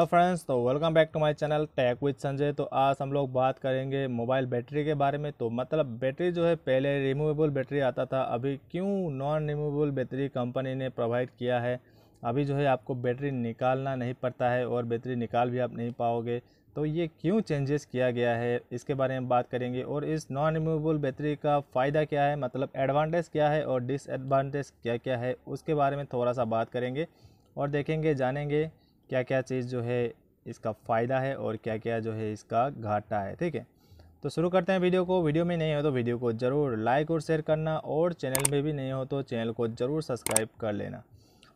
hello friends तो welcome back to my channel tech with Sanjay तो आज हम लोग बात करेंगे मोबाइल बैटरी के बारे में तो मतलब बैटरी जो है पहले रिमूवेबल बैटरी आता था अभी क्यों नॉन रिमूवेबल बैटरी कंपनी ने प्रोवाइड किया है अभी जो है आपको बैटरी निकालना नहीं पड़ता है और बैटरी निकाल भी आप नहीं पाओगे तो ये क्यों चेंजेस किया गया है इसके बारे में बात करेंगे और इस नॉन रिमूवेबल बैटरी का फ़ायदा क्या है मतलब एडवांटेज क्या है और डिसएडवांटेज क्या क्या है उसके बारे में थोड़ा सा बात करेंगे और देखेंगे जानेंगे क्या क्या चीज़ जो है इसका फ़ायदा है और क्या क्या जो है इसका घाटा है ठीक है तो शुरू करते हैं वीडियो को वीडियो में नहीं हो तो वीडियो को ज़रूर लाइक और शेयर करना और चैनल में भी नहीं हो तो चैनल को ज़रूर सब्सक्राइब कर लेना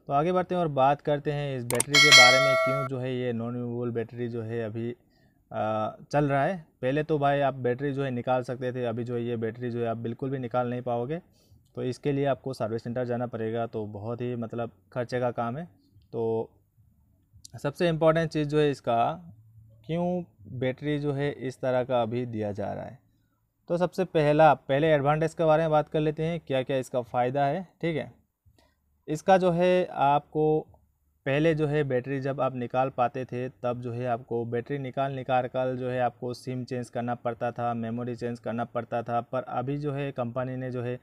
तो आगे बढ़ते हैं और बात करते हैं इस बैटरी के बारे में क्यों जो है ये नॉन रिमूवेबल बैटरी जो है अभी चल रहा है पहले तो भाई आप बैटरी जो है निकाल सकते थे अभी जो है ये बैटरी जो है आप बिल्कुल भी निकाल नहीं पाओगे तो इसके लिए आपको सर्विस सेंटर जाना पड़ेगा तो बहुत ही मतलब खर्चे का काम है तो सबसे इम्पॉर्टेंट चीज़ जो है इसका क्यों बैटरी जो है इस तरह का अभी दिया जा रहा है तो सबसे पहला पहले एडवांटेज के बारे में बात कर लेते हैं क्या क्या इसका फ़ायदा है ठीक है इसका जो है आपको पहले जो है बैटरी जब आप निकाल पाते थे तब जो है आपको बैटरी निकाल निकाल कर जो है आपको सिम चेंज करना पड़ता था मेमोरी चेंज करना पड़ता था पर अभी जो है कंपनी ने जो है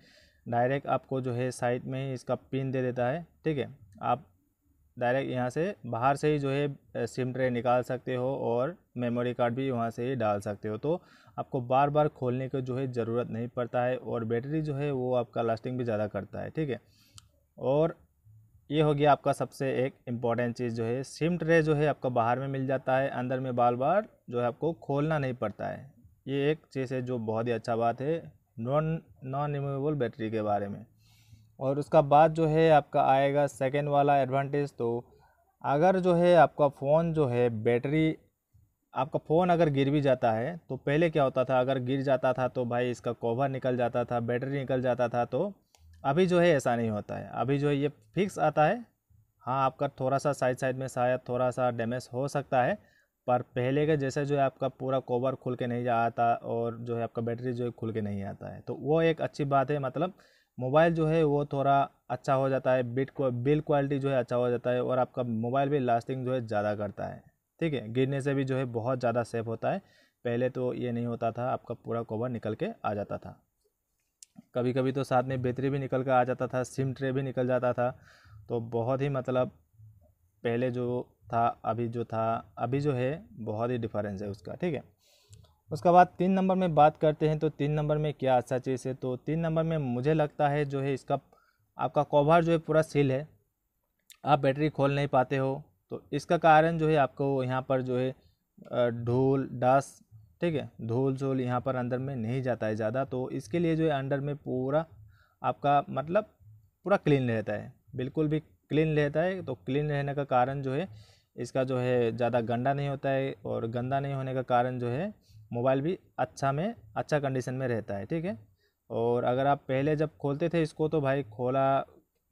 डायरेक्ट आपको जो है साइट में ही इसका पिन दे देता है ठीक है आप डायरेक्ट यहाँ से बाहर से ही जो है सिम ट्रे निकाल सकते हो और मेमोरी कार्ड भी वहाँ से ही डाल सकते हो तो आपको बार बार खोलने की जो है ज़रूरत नहीं पड़ता है और बैटरी जो है वो आपका लास्टिंग भी ज़्यादा करता है ठीक है और ये हो गया आपका सबसे एक इम्पॉर्टेंट चीज़ जो है सिम ट्रे जो है आपका बाहर में मिल जाता है अंदर में बार बार जो है आपको खोलना नहीं पड़ता है ये एक चीज़ है जो बहुत ही अच्छा बात है नॉन नॉन रिमूवेबल बैटरी के बारे में और उसका बाद जो है आपका आएगा सेकेंड वाला एडवांटेज तो अगर जो है आपका फ़ोन जो है बैटरी आपका फ़ोन अगर गिर भी जाता है तो पहले क्या होता था अगर गिर जाता था तो भाई इसका कवर निकल जाता था बैटरी निकल जाता था तो अभी जो है ऐसा नहीं होता है अभी जो है ये फिक्स आता है हाँ आपका थोड़ा सा साइड साइड में शायद थोड़ा सा डैमेज हो सकता है पर पहले के जैसे जो है आपका पूरा कवर खुल के नहीं आता और जो है आपका बैटरी जो है खुल के नहीं आता है तो वो एक अच्छी बात है मतलब मोबाइल जो है वो थोड़ा अच्छा हो जाता है बिट को बिल क्वालिटी जो है अच्छा हो जाता है और आपका मोबाइल भी लास्टिंग जो है ज़्यादा करता है ठीक है गिरने से भी जो है बहुत ज़्यादा सेफ होता है पहले तो ये नहीं होता था आपका पूरा कवर निकल के आ जाता था कभी कभी तो साथ में बैटरी भी निकल कर आ जाता था सिम ट्रे भी निकल जाता था तो बहुत ही मतलब पहले जो था अभी जो था अभी जो है बहुत ही डिफरेंस है उसका ठीक है उसके बाद तीन नंबर में बात करते हैं तो तीन नंबर में क्या अच्छा चीज़ है तो तीन नंबर में मुझे लगता है जो है इसका आपका कवर जो है पूरा सील है आप बैटरी खोल नहीं पाते हो तो इसका कारण जो है आपको यहाँ पर जो है ढूल डस ठीक है धूल झूल यहाँ पर अंदर में नहीं जाता है ज़्यादा तो इसके लिए जो है अंडर में पूरा आपका मतलब पूरा क्लीन रहता है बिल्कुल भी क्लीन रहता है तो क्लीन रहने का कारण जो है इसका जो है ज़्यादा गंदा नहीं होता है और गंदा नहीं होने का कारण जो है मोबाइल भी अच्छा में अच्छा कंडीशन में रहता है ठीक है और अगर आप पहले जब खोलते थे इसको तो भाई खोला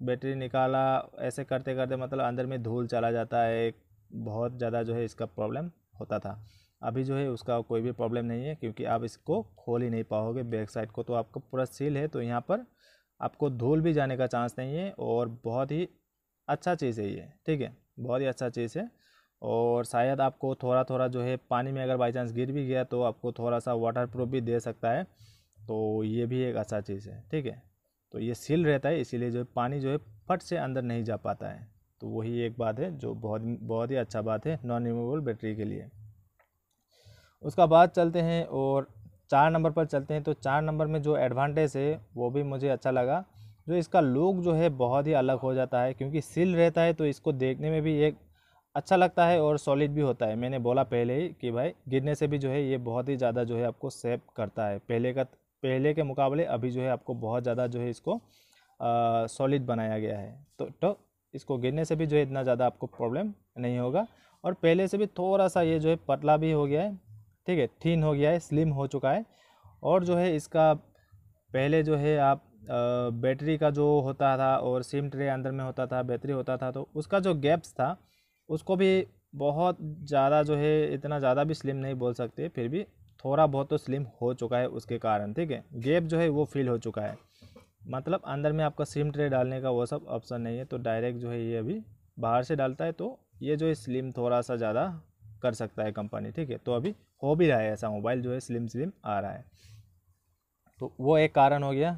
बैटरी निकाला ऐसे करते करते मतलब अंदर में धूल चला जाता है बहुत ज़्यादा जो है इसका प्रॉब्लम होता था अभी जो है उसका कोई भी प्रॉब्लम नहीं है क्योंकि आप इसको खोल ही नहीं पाओगे बैक साइड को तो आपका पूरा सील है तो यहाँ पर आपको धूल भी जाने का चांस नहीं है और बहुत ही अच्छा चीज़ है ये ठीक है बहुत ही अच्छा चीज़ है और शायद आपको थोड़ा थोड़ा जो है पानी में अगर बाई चांस गिर भी गया तो आपको थोड़ा सा वाटर प्रूफ भी दे सकता है तो ये भी एक अच्छा चीज़ है ठीक है तो ये सील रहता है इसीलिए जो है पानी जो है फट से अंदर नहीं जा पाता है तो वही एक बात है जो बहुत बहुत ही अच्छा बात है नॉन रिमूवेबल बैटरी के लिए उसका बाद चलते हैं और चार नंबर पर चलते हैं तो चार नंबर में जो एडवांटेज है वो भी मुझे अच्छा लगा जो इसका लुक जो है बहुत ही अलग हो जाता है क्योंकि सील रहता है तो इसको देखने में भी एक अच्छा लगता है और सॉलिड भी होता है मैंने बोला पहले ही कि भाई गिरने से भी जो है ये बहुत ही ज़्यादा जो है आपको सेव करता है पहले का पहले के मुकाबले अभी जो है आपको बहुत ज़्यादा जो है इसको सॉलिड बनाया गया है तो तो इसको गिरने से भी जो है इतना ज़्यादा आपको प्रॉब्लम नहीं होगा और पहले से भी थोड़ा सा ये जो है पतला भी हो गया है ठीक है थीन हो गया है स्लिम हो चुका है और जो है इसका पहले जो है आप बैटरी का जो होता था और सिम ट्रे अंदर में होता था बैटरी होता था तो उसका जो गैप्स था उसको भी बहुत ज़्यादा जो है इतना ज़्यादा भी स्लिम नहीं बोल सकते फिर भी थोड़ा बहुत तो स्लिम हो चुका है उसके कारण ठीक है गेप जो है वो फिल हो चुका है मतलब अंदर में आपका सिम ट्रे डालने का वो सब ऑप्शन नहीं है तो डायरेक्ट जो है ये अभी बाहर से डालता है तो ये जो है स्लिम थोड़ा सा ज़्यादा कर सकता है कंपनी ठीक है तो अभी हो भी रहा है ऐसा मोबाइल जो है स्लिम स्लिम आ रहा है तो वो एक कारण हो गया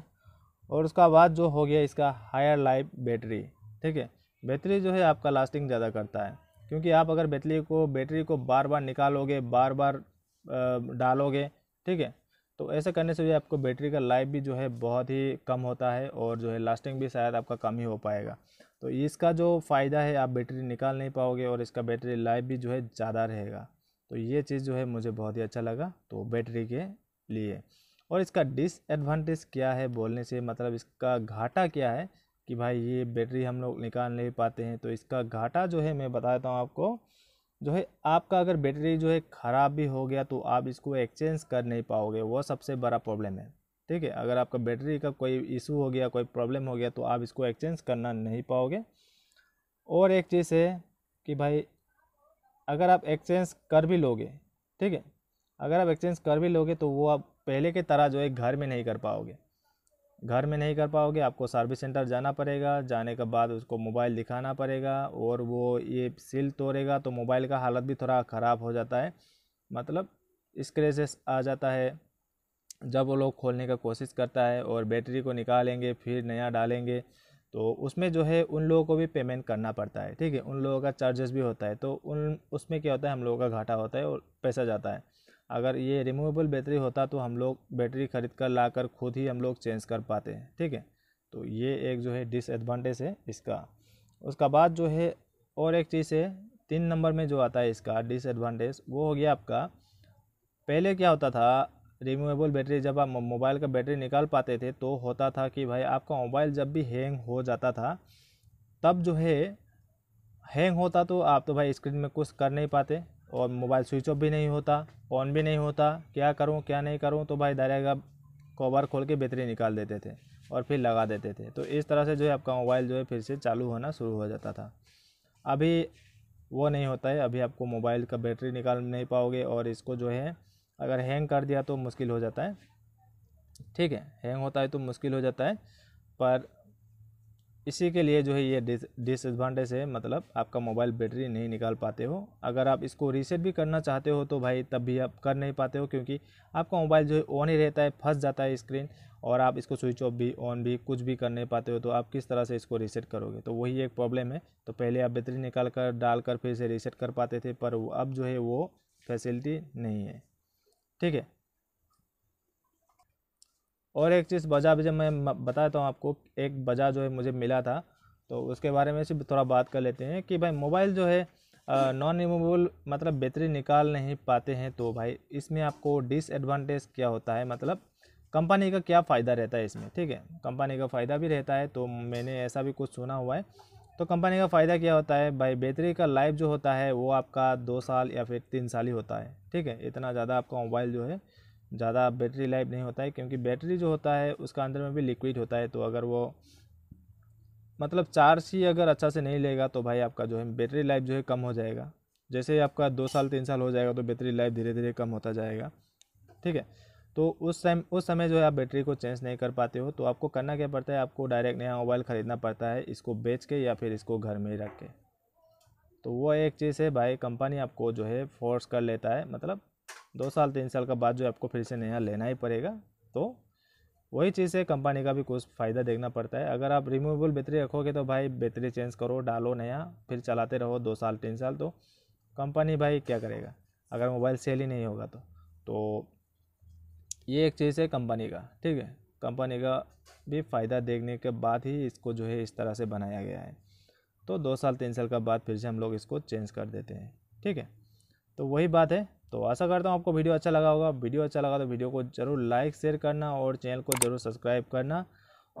और उसका बाद जो हो गया इसका हायर लाइफ बैटरी ठीक है बैटरी जो है आपका लास्टिंग ज़्यादा करता है क्योंकि आप अगर बैटरी को बैटरी को बार बार निकालोगे बार बार डालोगे ठीक है तो ऐसा करने से जो आपको बैटरी का लाइफ भी जो है बहुत ही कम होता है और जो है लास्टिंग भी शायद आपका कम ही हो पाएगा तो इसका जो फ़ायदा है आप बैटरी निकाल नहीं पाओगे और इसका बैटरी लाइफ भी जो है ज़्यादा रहेगा तो ये चीज़ जो है मुझे बहुत ही अच्छा लगा तो बैटरी के लिए और इसका डिसएडवांटेज क्या है बोलने से मतलब इसका घाटा क्या है कि भाई ये बैटरी हम लोग निकाल नहीं पाते हैं तो इसका घाटा जो है मैं बताता हूँ आपको जो है आपका अगर बैटरी जो है ख़राब भी हो गया तो आप इसको एक्सचेंज कर नहीं पाओगे वो सबसे बड़ा प्रॉब्लम है ठीक है अगर आपका बैटरी का कोई इशू हो गया कोई प्रॉब्लम हो गया तो आप इसको एक्सचेंज करना नहीं पाओगे और एक चीज़ है कि भाई अगर आप एक्सचेंज कर भी लोगे ठीक है अगर आप एक्सचेंज कर भी लोगे तो वो आप पहले के तरह जो है घर में नहीं कर पाओगे घर में नहीं कर पाओगे आपको सर्विस सेंटर जाना पड़ेगा जाने के बाद उसको मोबाइल दिखाना पड़ेगा और वो ये सील तोड़ेगा तो मोबाइल का हालत भी थोड़ा ख़राब हो जाता है मतलब स्क्रेचेस आ जाता है जब वो लोग खोलने का कोशिश करता है और बैटरी को निकालेंगे फिर नया डालेंगे तो उसमें जो है उन लोगों को भी पेमेंट करना पड़ता है ठीक है उन लोगों का चार्जेस भी होता है तो उन उसमें क्या होता है हम लोगों का घाटा होता है और पैसा जाता है अगर ये रिमूवेबल बैटरी होता तो हम लोग बैटरी ख़रीद कर ला कर खुद ही हम लोग चेंज कर पाते हैं ठीक है तो ये एक जो है डिसएडवांटेज है इसका उसका बाद जो है और एक चीज़ है तीन नंबर में जो आता है इसका डिसएडवांटेज वो हो गया आपका पहले क्या होता था रिमूवेबल बैटरी जब आप मोबाइल का बैटरी निकाल पाते थे तो होता था कि भाई आपका मोबाइल जब भी हैंग हो जाता था तब जो है हैंग होता तो आप तो भाई स्क्रीन में कुछ कर नहीं पाते और मोबाइल स्विच ऑफ भी नहीं होता ऑन भी नहीं होता क्या करूँ क्या नहीं करूँ तो भाई डायरेक्ट आप कवर खोल के बैटरी निकाल देते थे और फिर लगा देते थे तो इस तरह से जो है आपका मोबाइल जो है फिर से चालू होना शुरू हो जाता था अभी वो नहीं होता है अभी आपको मोबाइल का बैटरी निकाल नहीं पाओगे और इसको जो है अगर हैंग कर दिया तो मुश्किल हो जाता है ठीक है हैंग होता है तो मुश्किल हो जाता है पर इसी के लिए जो है ये डिसएडवांटेज है मतलब आपका मोबाइल बैटरी नहीं निकाल पाते हो अगर आप इसको रीसेट भी करना चाहते हो तो भाई तब भी आप कर नहीं पाते हो क्योंकि आपका मोबाइल जो है ऑन ही रहता है फंस जाता है स्क्रीन और आप इसको स्विच ऑफ भी ऑन भी कुछ भी कर नहीं पाते हो तो आप किस तरह से इसको रीसेट करोगे तो वही एक प्रॉब्लम है तो पहले आप बैटरी निकाल कर डाल कर फिर से रीसेट कर पाते थे पर अब जो है वो फैसिलिटी नहीं है ठीक है और एक चीज़ बजा भी जब मैं बताता हूँ आपको एक बजा जो है मुझे मिला था तो उसके बारे में से थोड़ा बात कर लेते हैं कि भाई मोबाइल जो है नॉन रिमूवेबल मतलब बैटरी निकाल नहीं पाते हैं तो भाई इसमें आपको डिसएडवांटेज क्या होता है मतलब कंपनी का क्या फ़ायदा रहता है इसमें ठीक है कंपनी का फ़ायदा भी रहता है तो मैंने ऐसा भी कुछ सुना हुआ है तो कंपनी का फ़ायदा क्या होता है भाई बैटरी का लाइफ जो होता है वो आपका दो साल या फिर तीन साल ही होता है ठीक है इतना ज़्यादा आपका मोबाइल जो है ज़्यादा बैटरी लाइफ नहीं होता है क्योंकि बैटरी जो होता है उसका अंदर में भी लिक्विड होता है तो अगर वो मतलब चार्ज ही अगर अच्छा से नहीं लेगा तो भाई आपका जो है बैटरी लाइफ जो है कम हो जाएगा जैसे ही आपका दो साल तीन साल हो जाएगा तो बैटरी लाइफ धीरे धीरे कम होता जाएगा ठीक है तो उस टाइम उस समय जो है आप बैटरी को चेंज नहीं कर पाते हो तो आपको करना क्या पड़ता है आपको डायरेक्ट नया मोबाइल ख़रीदना पड़ता है इसको बेच के या फिर इसको घर में ही रख के तो वो एक चीज़ है भाई कंपनी आपको जो है फोर्स कर लेता है मतलब दो साल तीन साल का बाद जो आपको फिर से नया लेना ही पड़ेगा तो वही चीज़ है कंपनी का भी कुछ फ़ायदा देखना पड़ता है अगर आप रिमूवेबल बैटरी रखोगे तो भाई बैटरी चेंज करो डालो नया फिर चलाते रहो दो साल तीन साल तो कंपनी भाई क्या करेगा अगर मोबाइल सेल ही नहीं होगा तो तो ये एक चीज़ है कंपनी का ठीक है कंपनी का भी फ़ायदा देखने के बाद ही इसको जो है इस तरह से बनाया गया है तो दो साल तीन साल का बाद फिर से हम लोग इसको चेंज कर देते हैं ठीक है तो वही बात है तो आशा करता हूँ आपको वीडियो अच्छा लगा होगा वीडियो अच्छा लगा तो वीडियो को जरूर लाइक शेयर करना और चैनल को जरूर सब्सक्राइब करना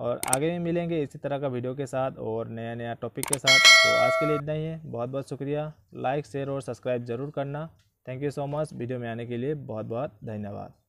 और आगे भी मिलेंगे इसी तरह का वीडियो के साथ और नया नया टॉपिक के साथ तो आज के लिए इतना ही है बहुत बहुत शुक्रिया लाइक शेयर और सब्सक्राइब जरूर करना thank you so much video में आने के लिए बहुत बहुत धन्यवाद